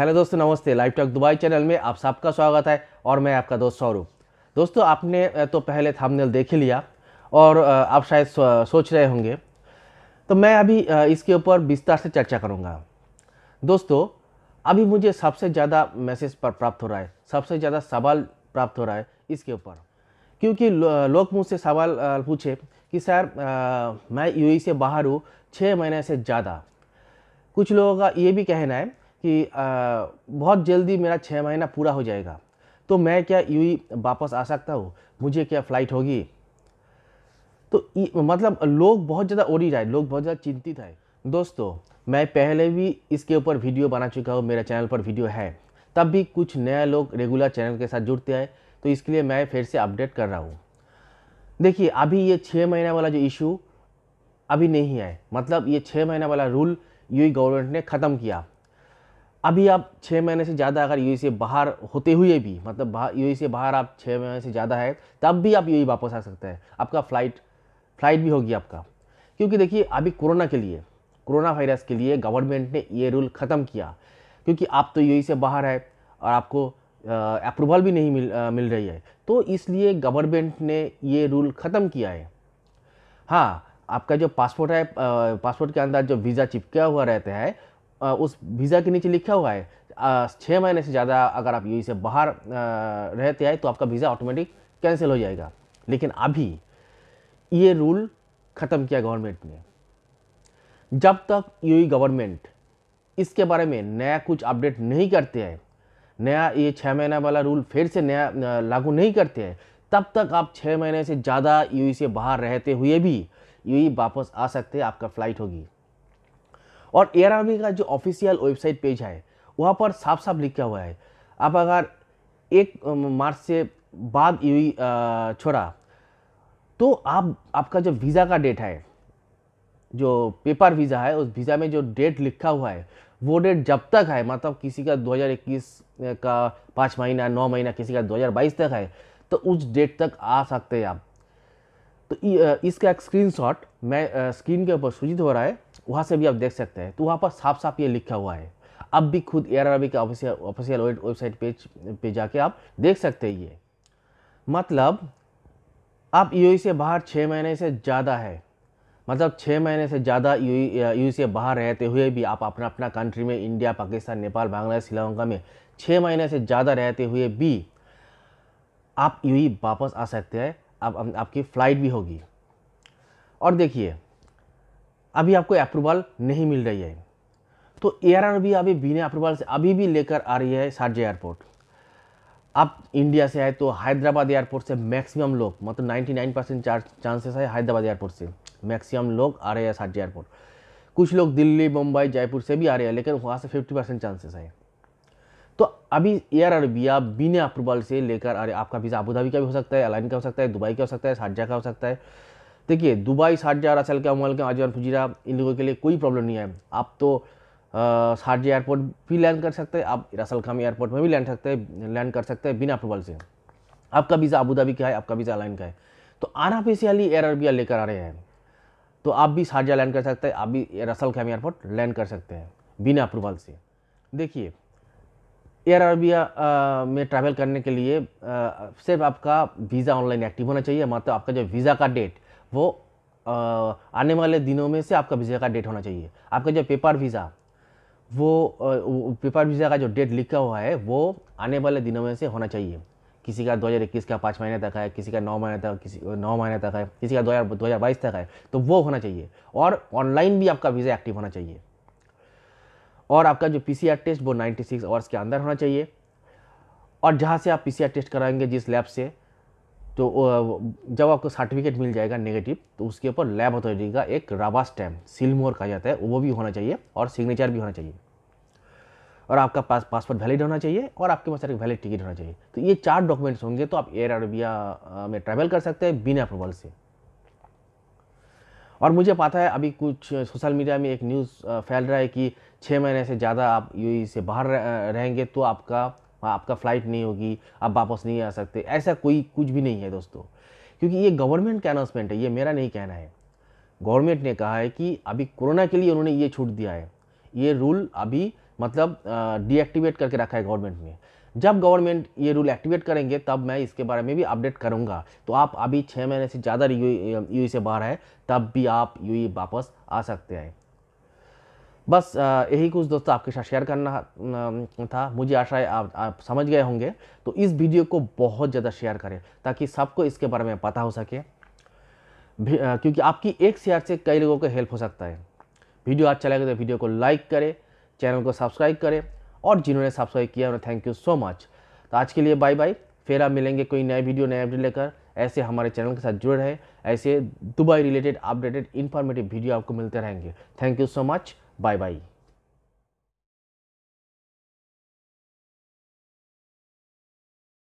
hello दोस्तों नमस्ते live talk Dubai channel में आप सबका स्वागत है और मैं आपका दोस्त सौरभ दोस्तों आपने तो पहले थंबनेल देख लिया और आप शायद सोच रहे होंगे तो मैं अभी इसके ऊपर विस्तार से चर्चा करूँगा दोस्तों अभी मुझे सबसे ज़्यादा मैसेज पर प्राप्त हो रहा है सबसे ज़्यादा सवाल प्राप्त हो रहा है इसके ऊपर क्योंकि लोग मुझसे सवाल पूछे कि सर मैं यू e से बाहर हूँ छः महीने से ज़्यादा कुछ लोगों का ये भी कहना है कि आ, बहुत जल्दी मेरा छः महीना पूरा हो जाएगा तो मैं क्या यू वापस आ सकता हूँ मुझे क्या फ़्लाइट होगी तो मतलब लोग बहुत ज़्यादा ओरी आए लोग बहुत ज़्यादा चिंतित आए दोस्तों मैं पहले भी इसके ऊपर वीडियो बना चुका हूँ मेरे चैनल पर वीडियो है तब भी कुछ नया लोग रेगुलर चैनल के साथ जुड़ते आए तो इसके लिए मैं फिर से अपडेट कर रहा हूँ देखिए अभी ये छः महीना वाला जो इशू अभी नहीं है मतलब ये छः महीना वाला रूल यू गवर्नमेंट ने ख़त्म किया अभी आप छः महीने से ज़्यादा अगर यू से बाहर होते हुए भी मतलब यू से बाहर आप छः महीने से ज़्यादा है तब भी आप यू वापस आ सकते हैं आपका फ़्लाइट फ़्लाइट भी होगी आपका क्योंकि देखिए अभी कोरोना के लिए कोरोना वायरस के लिए गवर्नमेंट ने ये रूल ख़त्म किया क्योंकि आप तो यू से बाहर है और आपको अप्रूवल भी नहीं मिल आ, मिल रही है तो इसलिए गवर्नमेंट ने ये रूल ख़त्म किया है हाँ आपका जो पासपोर्ट है पासपोर्ट के अंदर जो वीज़ा चिपका हुआ रहता है उस वीज़ा के नीचे लिखा हुआ है छः महीने से ज़्यादा अगर आप यू से बाहर रहते आए तो आपका वीज़ा ऑटोमेटिक कैंसिल हो जाएगा लेकिन अभी ये रूल ख़त्म किया गवर्नमेंट ने जब तक यू गवर्नमेंट इसके बारे में नया कुछ अपडेट नहीं करते हैं नया ये छः महीने वाला रूल फिर से नया लागू नहीं करते हैं तब तक आप छः महीने से ज़्यादा यू से बाहर रहते हुए भी यू वापस आ सकते हैं आपका फ़्लाइट होगी और एयर आर्मी का जो ऑफिशियल वेबसाइट पेज है वहाँ पर साफ साफ लिखा हुआ है आप अगर एक मार्च से बाद यू छोड़ा तो आप आपका जो वीज़ा का डेट है जो पेपर वीज़ा है उस वीज़ा में जो डेट लिखा हुआ है वो डेट जब तक है मतलब किसी का 2021 का पाँच महीना नौ महीना किसी का 2022 तक है तो उस डेट तक आ सकते हैं आप तो इसका एक स्क्रीनशॉट मैं स्क्रीन के ऊपर सूचित हो रहा है वहाँ से भी आप देख सकते हैं तो वहाँ पर साफ साफ ये लिखा हुआ है अब भी खुद एयर अरबी के ऑफिशियल ऑफिशियल वेबसाइट पेज पे जाके आप देख सकते हैं ये मतलब आप यू e से बाहर छः महीने से ज़्यादा है मतलब छः महीने से ज़्यादा यू e, e से बाहर रहते हुए भी आप अपना अपना कंट्री में इंडिया पाकिस्तान नेपाल बांग्लादेश श्रीलंका में छः महीने से ज़्यादा रहते हुए भी आप यू वापस आ सकते हैं आप, आपकी फ़्लाइट भी होगी और देखिए अभी आपको अप्रूवल नहीं मिल रही है तो एयर भी अभी बिना अप्रूवल से अभी भी लेकर आ रही है शारजा एयरपोर्ट आप इंडिया से आए तो हैदराबाद एयरपोर्ट से मैक्सिमम लोग मतलब 99 परसेंट चांसेस है हैदराबाद एयरपोर्ट से मैक्सिमम लोग आ रहे हैं शारजा एयरपोर्ट कुछ लोग दिल्ली मुंबई जयपुर से भी आ रहे हैं लेकिन वहाँ से फिफ्टी परसेंट चांसेस है तो अभी एयर अरबिया बिना अप्रूवल से लेकर आ रहे आपका वीज़ा अबूधाबी का भी हो सकता है अलाइन का हो सकता है दुबई का हो सकता है शारजा का हो सकता है देखिए दुबई शारजा असल का अमल का अजहर फुजीरा इन लोगों के लिए कोई प्रॉब्लम नहीं है आप तो शारजा एयरपोर्ट भी लैंड कर सकते हैं आप रसल खाम एयरपोर्ट में भी लैंड सकते हैं लैंड कर सकते हैं बिना अप्रूवल से आपका वीज़ा अबूधाबी का है आपका वीज़ा लाइन का है तो अनऑफिशियली एयर अरबिया लेकर आ रहे हैं तो आप भी शारजा लैंड कर सकते हैं आप भी रसल खाम एयरपोर्ट लैंड कर सकते हैं बिना अप्रूवल से देखिए एयर अरबिया में ट्रैवल करने के लिए सिर्फ आपका वीज़ा ऑनलाइन एक्टिव होना चाहिए मतलब आपका जो वीज़ा का डेट वो आ, आने वाले दिनों में से आपका वीज़ा का डेट होना चाहिए आपका जो पेपर वीज़ा वो, पेपर वीज़ा का जो डेट लिखा हुआ है वो आने वाले दिनों में से होना चाहिए किसी का 2021 का पाँच महीने तक है किसी का नौ महीने तक किसी नौ महीने तक है किसी का दो हज़ार बाईस तक है तो वो होना चाहिए और ऑनलाइन भी आपका वीज़ा एक्टिव होना चाहिए और आपका जो पी टेस्ट वो 96 आवर्स के अंदर होना चाहिए और जहाँ से आप पी टेस्ट कराएंगे जिस लैब से तो जब आपको सर्टिफिकेट मिल जाएगा नेगेटिव तो उसके ऊपर लैब अथॉरिटी का एक राबा स्टैम्प सिलमोर कहा जाता है वो भी होना चाहिए और सिग्नेचर भी होना चाहिए और आपका पास पासपोर्ट वैलिड होना चाहिए और आपके पास एक वैलिड टिकट होना चाहिए तो ये चार डॉक्यूमेंट्स होंगे तो आप एयर अरबिया में ट्रैवल कर सकते हैं बिना अप्रूवल से और मुझे पता है अभी कुछ सोशल मीडिया में एक न्यूज़ फैल रहा है कि छः महीने से ज़्यादा आप यू e से बाहर रहेंगे तो आपका आपका फ़्लाइट नहीं होगी आप वापस नहीं आ सकते ऐसा कोई कुछ भी नहीं है दोस्तों क्योंकि ये गवर्नमेंट का अनाउंसमेंट है ये मेरा नहीं कहना है गवर्नमेंट ने कहा है कि अभी कोरोना के लिए उन्होंने ये छूट दिया है ये रूल अभी मतलब डीएक्टिवेट करके रखा है गवर्नमेंट ने जब गवर्नमेंट ये रूल एक्टिवेट करेंगे तब मैं इसके बारे में भी अपडेट करूंगा तो आप अभी छः महीने से ज़्यादा यू e से बाहर है तब भी आप यू e वापस आ सकते हैं बस यही कुछ दोस्तों आपके साथ शेयर करना था मुझे आशा है आप, आप समझ गए होंगे तो इस वीडियो को बहुत ज़्यादा शेयर करें ताकि सबको इसके बारे में पता हो सके क्योंकि आपकी एक शेयर से कई लोगों को हेल्प हो सकता है वीडियो अच्छा लगे तो वीडियो को लाइक करें चैनल को सब्सक्राइब करें और जिन्होंने सब्सक्राइब किया उन्हें थैंक यू सो मच तो आज के लिए बाय बाय फिर आप मिलेंगे कोई नए वीडियो नए अपडेट लेकर ऐसे हमारे चैनल के साथ जुड़े रहे ऐसे Dubai related updated informative video आपको मिलते रहेंगे thank you so much bye bye